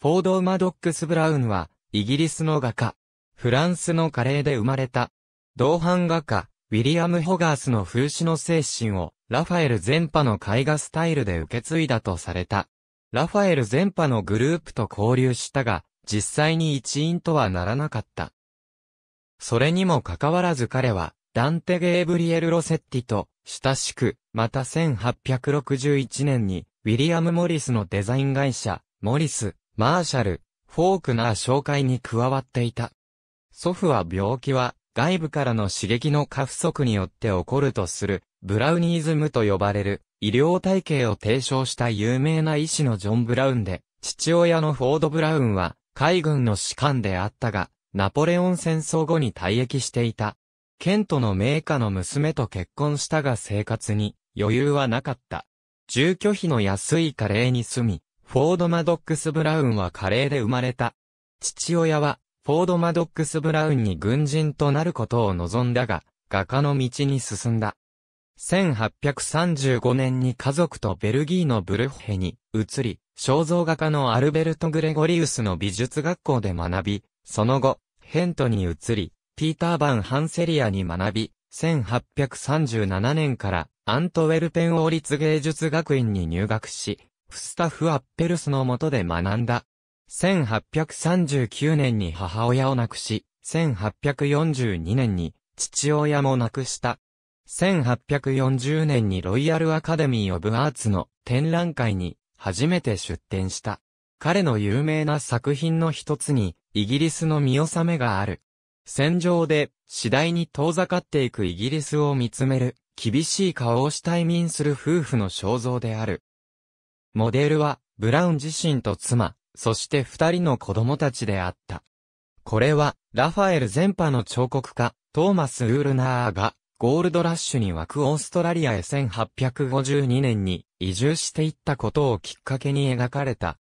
フォード・マドックス・ブラウンは、イギリスの画家、フランスのカレーで生まれた、同伴画家、ウィリアム・ホガースの風刺の精神を、ラファエル全派の絵画スタイルで受け継いだとされた。ラファエル全派のグループと交流したが、実際に一員とはならなかった。それにもかかわらず彼は、ダンテ・ゲーブリエル・ロセッティと、親しく、また1861年に、ウィリアム・モリスのデザイン会社、モリス、マーシャル、フォークナー紹介に加わっていた。祖父は病気は外部からの刺激の過不足によって起こるとする、ブラウニーズムと呼ばれる医療体系を提唱した有名な医師のジョン・ブラウンで、父親のフォード・ブラウンは海軍の士官であったが、ナポレオン戦争後に退役していた。ケントの名家の娘と結婚したが生活に余裕はなかった。住居費の安いカレーに住み、フォード・マドックス・ブラウンはカレーで生まれた。父親は、フォード・マドックス・ブラウンに軍人となることを望んだが、画家の道に進んだ。1835年に家族とベルギーのブルッヘに移り、肖像画家のアルベルト・グレゴリウスの美術学校で学び、その後、ヘントに移り、ピーター・バン・ハンセリアに学び、1837年からアントウェルペン王立芸術学院に入学し、フスタフ・アッペルスの下で学んだ。1839年に母親を亡くし、1842年に父親も亡くした。1840年にロイヤルアカデミー・オブ・アーツの展覧会に初めて出展した。彼の有名な作品の一つに、イギリスの見納めがある。戦場で次第に遠ざかっていくイギリスを見つめる、厳しい顔をした移民する夫婦の肖像である。モデルは、ブラウン自身と妻、そして二人の子供たちであった。これは、ラファエル全般の彫刻家、トーマス・ウールナーが、ゴールドラッシュに湧くオーストラリアへ1852年に移住していったことをきっかけに描かれた。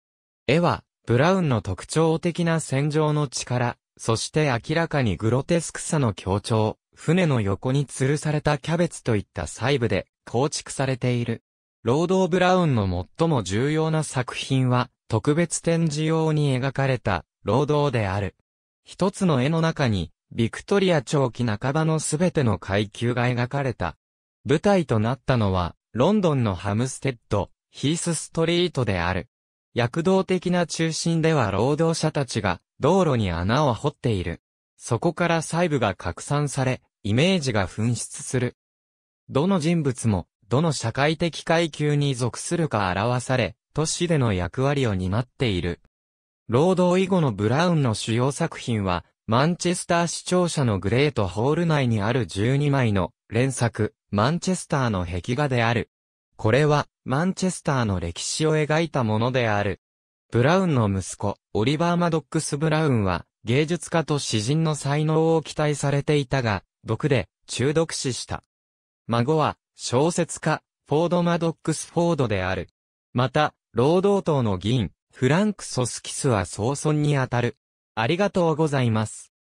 絵は、ブラウンの特徴的な戦場の力、そして明らかにグロテスクさの強調、船の横に吊るされたキャベツといった細部で構築されている。ロード・ブ・ラウンの最も重要な作品は、特別展示用に描かれた、労働である。一つの絵の中に、ビクトリア長期半ばのすべての階級が描かれた。舞台となったのは、ロンドンのハムステッド、ヒースストリートである。躍動的な中心では労働者たちが、道路に穴を掘っている。そこから細部が拡散され、イメージが噴出する。どの人物も、どの社会的階級に属するか表され、都市での役割を担っている。労働以後のブラウンの主要作品は、マンチェスター市庁舎のグレートホール内にある12枚の連作、マンチェスターの壁画である。これは、マンチェスターの歴史を描いたものである。ブラウンの息子、オリバー・マドックス・ブラウンは、芸術家と詩人の才能を期待されていたが、毒で中毒死した。孫は、小説家、フォード・マドックス・フォードである。また、労働党の議員、フランク・ソスキスは総村にあたる。ありがとうございます。